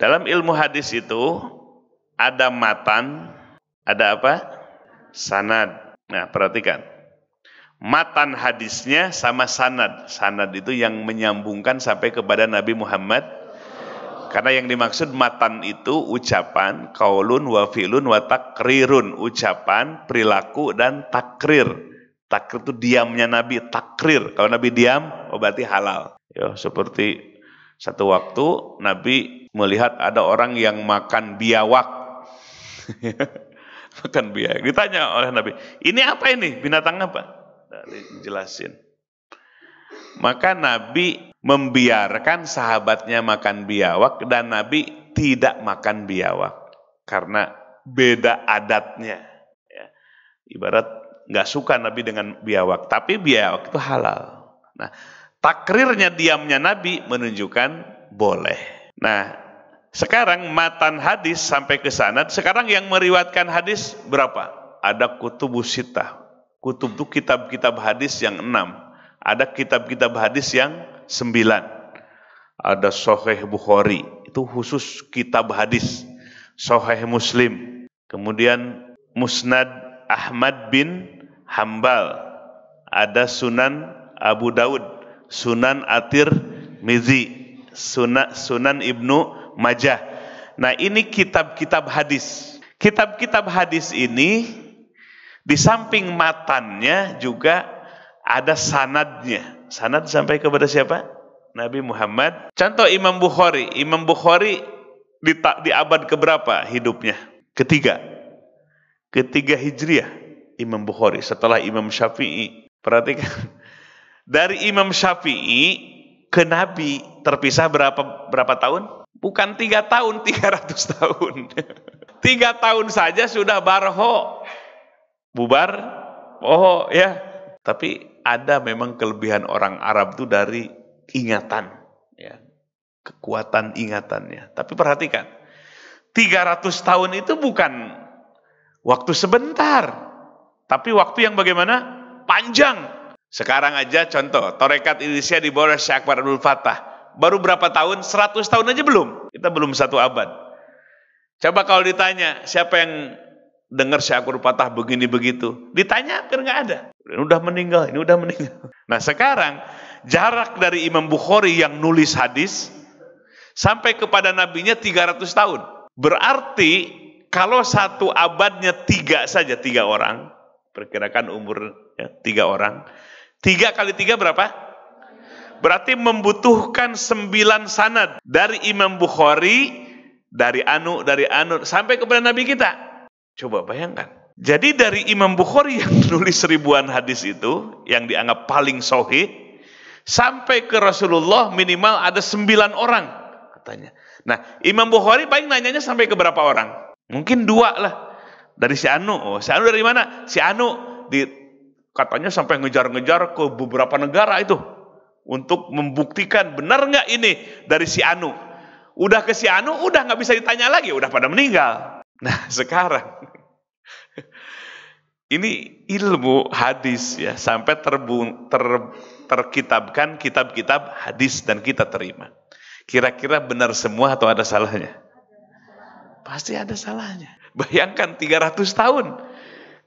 Dalam ilmu hadis itu ada matan, ada apa? Sanad. Nah, perhatikan. Matan hadisnya sama sanad. Sanad itu yang menyambungkan sampai kepada Nabi Muhammad. Karena yang dimaksud matan itu ucapan, kaulun, wafilun, watakrirun. Ucapan, perilaku, dan takrir. Takrir itu diamnya Nabi, takrir. Kalau Nabi diam, oh berarti halal. Yo, seperti satu waktu Nabi melihat ada orang yang makan biawak. makan biawak. Ditanya oleh Nabi, ini apa ini? Binatang apa? Jelasin. Maka Nabi membiarkan sahabatnya makan biawak dan Nabi tidak makan biawak karena beda adatnya. Ya. Ibarat nggak suka Nabi dengan biawak, tapi biawak itu halal. Nah, takrirnya diamnya Nabi menunjukkan boleh. Nah, sekarang matan hadis sampai ke sanad, sekarang yang meriwatkan hadis berapa? Ada kutubus sitah. Kutub itu kitab-kitab hadis yang enam. Ada kitab-kitab hadis yang sembilan. Ada Soheh Bukhari, itu khusus kitab hadis. Soheh Muslim. Kemudian Musnad Ahmad bin Hambal. Ada Sunan Abu Daud. Sunan Atir Mizi. Sunan, Sunan Ibnu Majah. Nah, ini kitab-kitab hadis. Kitab-kitab hadis ini di samping matannya juga ada sanadnya. Sanad sampai kepada siapa? Nabi Muhammad. Contoh Imam Bukhari. Imam Bukhari di, di abad keberapa hidupnya? Ketiga. Ketiga Hijriah. Imam Bukhari setelah Imam Syafi'i. Perhatikan. Dari Imam Syafi'i ke Nabi terpisah berapa berapa tahun? Bukan tiga tahun, tiga ratus tahun. Tiga tahun saja sudah barho. Bubar, oh ya. Tapi ada memang kelebihan orang Arab itu dari ingatan. Ya. Kekuatan ingatannya. Tapi perhatikan, tiga ratus tahun itu bukan waktu sebentar. Tapi waktu yang bagaimana? Panjang. Sekarang aja contoh, Torekat Indonesia di bawah Syakbar Abdul Fatah baru berapa tahun? 100 tahun aja belum. Kita belum satu abad. Coba kalau ditanya, siapa yang dengar Syakur Patah begini begitu? Ditanya hampir nggak ada. Ini udah meninggal, ini udah meninggal. Nah sekarang, jarak dari Imam Bukhari yang nulis hadis, sampai kepada nabinya 300 tahun. Berarti, kalau satu abadnya tiga saja, tiga orang, perkirakan umur ya, tiga orang, tiga kali tiga berapa? berarti membutuhkan sembilan sanad dari Imam Bukhari, dari Anu, dari Anu, sampai kepada Nabi kita. Coba bayangkan. Jadi dari Imam Bukhari yang menulis seribuan hadis itu, yang dianggap paling sohih, sampai ke Rasulullah minimal ada sembilan orang katanya. Nah, Imam Bukhari paling nanyanya sampai ke berapa orang? Mungkin dua lah. Dari si Anu. Oh, si Anu dari mana? Si Anu di katanya sampai ngejar-ngejar ke beberapa negara itu untuk membuktikan benar nggak ini dari si Anu. Udah ke si Anu, udah nggak bisa ditanya lagi, udah pada meninggal. Nah sekarang ini ilmu hadis ya sampai terbung, ter, terkitabkan kitab-kitab hadis dan kita terima. Kira-kira benar semua atau ada salahnya? Pasti ada salahnya. Bayangkan 300 tahun.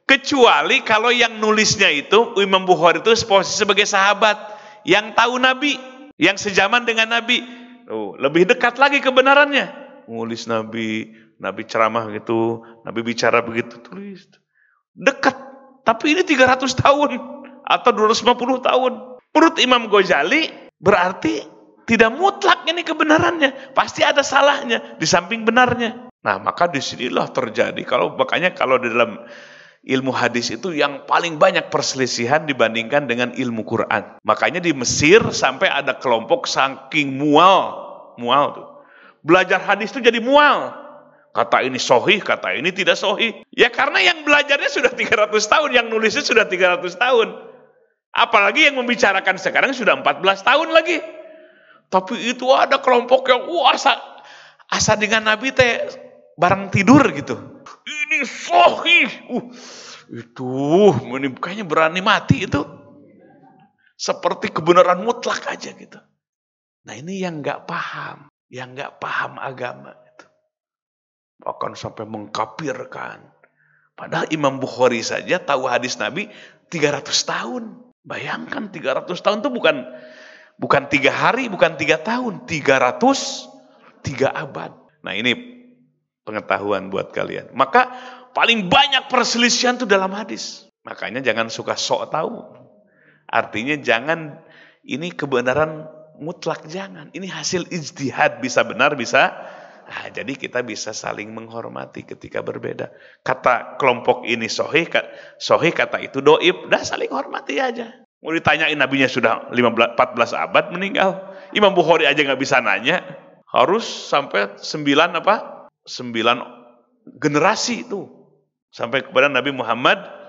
Kecuali kalau yang nulisnya itu Imam Bukhari itu posisi sebagai sahabat yang tahu Nabi, yang sejaman dengan Nabi. Oh, lebih dekat lagi kebenarannya. Mulis Nabi, Nabi ceramah gitu, Nabi bicara begitu, tulis. Dekat, tapi ini 300 tahun atau 250 tahun. Menurut Imam Ghazali berarti tidak mutlak ini kebenarannya. Pasti ada salahnya di samping benarnya. Nah, maka disinilah terjadi. Kalau makanya kalau di dalam ilmu hadis itu yang paling banyak perselisihan dibandingkan dengan ilmu Quran. Makanya di Mesir sampai ada kelompok saking mual, mual tuh. Belajar hadis itu jadi mual. Kata ini sohih, kata ini tidak sohih. Ya karena yang belajarnya sudah 300 tahun, yang nulisnya sudah 300 tahun. Apalagi yang membicarakan sekarang sudah 14 tahun lagi. Tapi itu ada kelompok yang wah asa, asa dengan Nabi teh bareng tidur gitu ini sohi, Uh, itu ini bukannya berani mati itu. Seperti kebenaran mutlak aja gitu. Nah ini yang gak paham, yang gak paham agama itu. Bahkan sampai mengkapirkan. Padahal Imam Bukhari saja tahu hadis Nabi 300 tahun. Bayangkan 300 tahun itu bukan bukan tiga hari, bukan tiga tahun, 300 tiga abad. Nah ini pengetahuan buat kalian. Maka paling banyak perselisihan itu dalam hadis. Makanya jangan suka sok tahu. Artinya jangan ini kebenaran mutlak jangan. Ini hasil ijtihad bisa benar bisa Nah, jadi kita bisa saling menghormati ketika berbeda. Kata kelompok ini sohih, sohi kata itu doib, dah saling hormati aja. Mau ditanyain nabinya sudah 15, 14 abad meninggal. Imam Bukhari aja nggak bisa nanya. Harus sampai 9 apa? sembilan generasi itu sampai kepada Nabi Muhammad